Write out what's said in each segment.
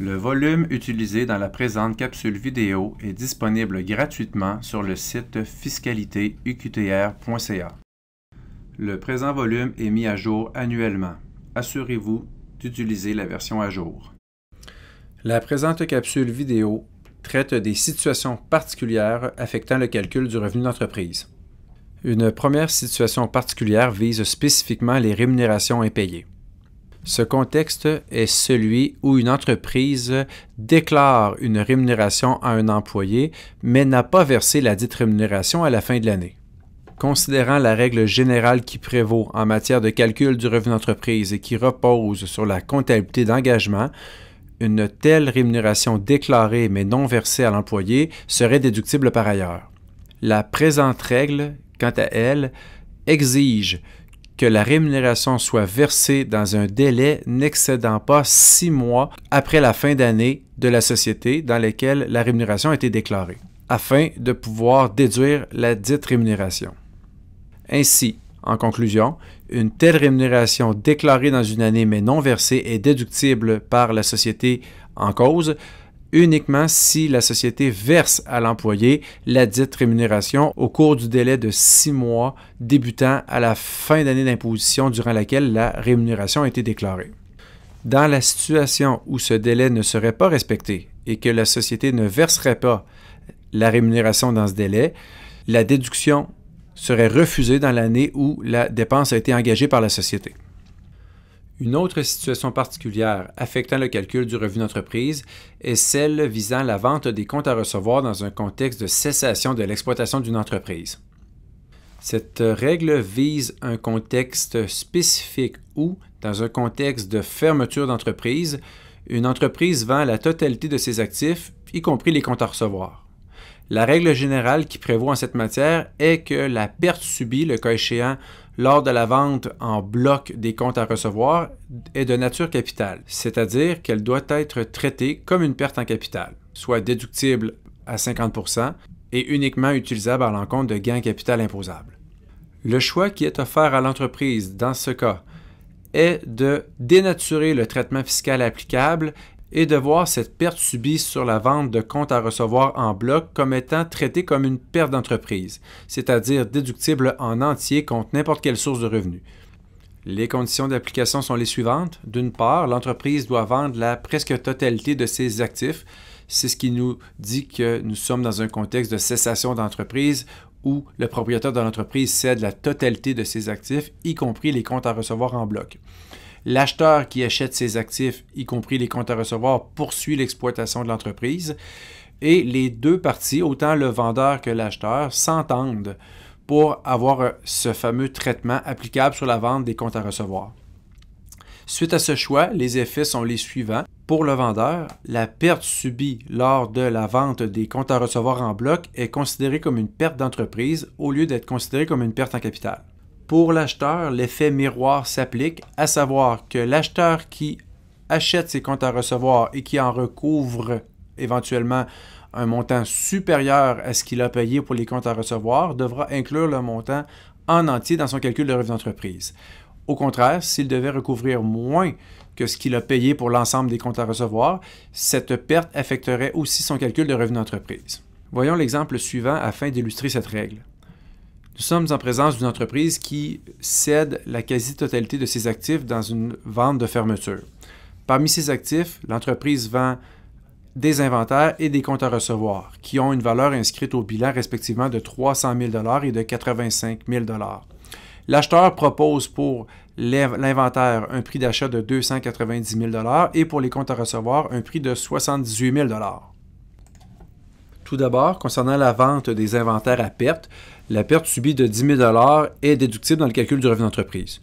Le volume utilisé dans la présente capsule vidéo est disponible gratuitement sur le site fiscalitéuqtr.ca. Le présent volume est mis à jour annuellement. Assurez-vous d'utiliser la version à jour. La présente capsule vidéo traite des situations particulières affectant le calcul du revenu d'entreprise. Une première situation particulière vise spécifiquement les rémunérations impayées. Ce contexte est celui où une entreprise déclare une rémunération à un employé, mais n'a pas versé la dite rémunération à la fin de l'année. Considérant la règle générale qui prévaut en matière de calcul du revenu d'entreprise et qui repose sur la comptabilité d'engagement, une telle rémunération déclarée mais non versée à l'employé serait déductible par ailleurs. La présente règle, quant à elle, exige que la rémunération soit versée dans un délai n'excédant pas six mois après la fin d'année de la société dans laquelle la rémunération a été déclarée, afin de pouvoir déduire la dite rémunération. Ainsi, en conclusion, une telle rémunération déclarée dans une année mais non versée est déductible par la société en cause uniquement si la société verse à l'employé la dite rémunération au cours du délai de six mois débutant à la fin d'année d'imposition durant laquelle la rémunération a été déclarée. Dans la situation où ce délai ne serait pas respecté et que la société ne verserait pas la rémunération dans ce délai, la déduction serait refusée dans l'année où la dépense a été engagée par la société. Une autre situation particulière affectant le calcul du revenu d'entreprise est celle visant la vente des comptes à recevoir dans un contexte de cessation de l'exploitation d'une entreprise. Cette règle vise un contexte spécifique où, dans un contexte de fermeture d'entreprise, une entreprise vend la totalité de ses actifs, y compris les comptes à recevoir. La règle générale qui prévoit en cette matière est que la perte subie, le cas échéant, lors de la vente en bloc des comptes à recevoir est de nature capitale, c'est-à-dire qu'elle doit être traitée comme une perte en capital, soit déductible à 50% et uniquement utilisable à l'encontre de gains capital imposables. Le choix qui est offert à l'entreprise dans ce cas est de dénaturer le traitement fiscal applicable et de voir cette perte subie sur la vente de comptes à recevoir en bloc comme étant traitée comme une perte d'entreprise, c'est-à-dire déductible en entier contre n'importe quelle source de revenus. Les conditions d'application sont les suivantes. D'une part, l'entreprise doit vendre la presque totalité de ses actifs. C'est ce qui nous dit que nous sommes dans un contexte de cessation d'entreprise où le propriétaire de l'entreprise cède la totalité de ses actifs, y compris les comptes à recevoir en bloc. L'acheteur qui achète ses actifs, y compris les comptes à recevoir, poursuit l'exploitation de l'entreprise et les deux parties, autant le vendeur que l'acheteur, s'entendent pour avoir euh, ce fameux traitement applicable sur la vente des comptes à recevoir. Suite à ce choix, les effets sont les suivants. Pour le vendeur, la perte subie lors de la vente des comptes à recevoir en bloc est considérée comme une perte d'entreprise au lieu d'être considérée comme une perte en capital. Pour l'acheteur, l'effet miroir s'applique, à savoir que l'acheteur qui achète ses comptes à recevoir et qui en recouvre éventuellement un montant supérieur à ce qu'il a payé pour les comptes à recevoir devra inclure le montant en entier dans son calcul de revenu d'entreprise. Au contraire, s'il devait recouvrir moins que ce qu'il a payé pour l'ensemble des comptes à recevoir, cette perte affecterait aussi son calcul de revenu d'entreprise. Voyons l'exemple suivant afin d'illustrer cette règle. Nous sommes en présence d'une entreprise qui cède la quasi-totalité de ses actifs dans une vente de fermeture. Parmi ses actifs, l'entreprise vend des inventaires et des comptes à recevoir, qui ont une valeur inscrite au bilan respectivement de 300 000 et de 85 000 L'acheteur propose pour l'inventaire un prix d'achat de 290 000 et pour les comptes à recevoir un prix de 78 000 Tout d'abord, concernant la vente des inventaires à perte, la perte subie de 10 000 est déductible dans le calcul du revenu d'entreprise.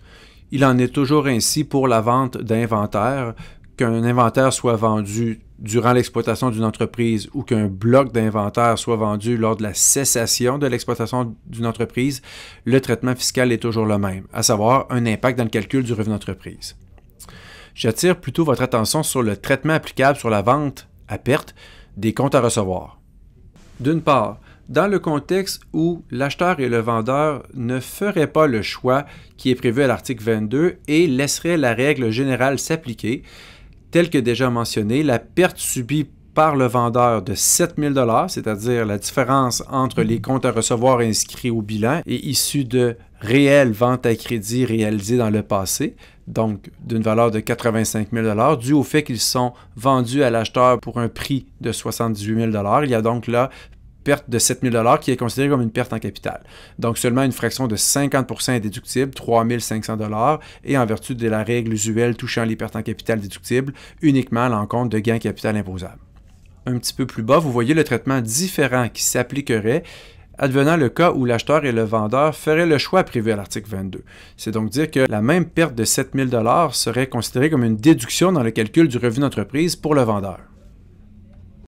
Il en est toujours ainsi pour la vente d'inventaire, qu'un inventaire soit vendu durant l'exploitation d'une entreprise ou qu'un bloc d'inventaire soit vendu lors de la cessation de l'exploitation d'une entreprise, le traitement fiscal est toujours le même, à savoir un impact dans le calcul du revenu d'entreprise. J'attire plutôt votre attention sur le traitement applicable sur la vente à perte des comptes à recevoir. D'une part, dans le contexte où l'acheteur et le vendeur ne feraient pas le choix qui est prévu à l'article 22 et laisseraient la règle générale s'appliquer, telle que déjà mentionnée, la perte subie par le vendeur de 7000 dollars, c'est-à-dire la différence entre les comptes à recevoir inscrits au bilan et issus de réelles ventes à crédit réalisées dans le passé, donc d'une valeur de 85 000 dollars, dû au fait qu'ils sont vendus à l'acheteur pour un prix de 78 000 dollars. Il y a donc là perte de 7 000 qui est considérée comme une perte en capital. Donc seulement une fraction de 50 est déductible, 3 500 et en vertu de la règle usuelle touchant les pertes en capital déductibles, uniquement à l'encontre de gains capital imposables. Un petit peu plus bas, vous voyez le traitement différent qui s'appliquerait advenant le cas où l'acheteur et le vendeur feraient le choix prévu à l'article 22. C'est donc dire que la même perte de 7 000 serait considérée comme une déduction dans le calcul du revenu d'entreprise pour le vendeur.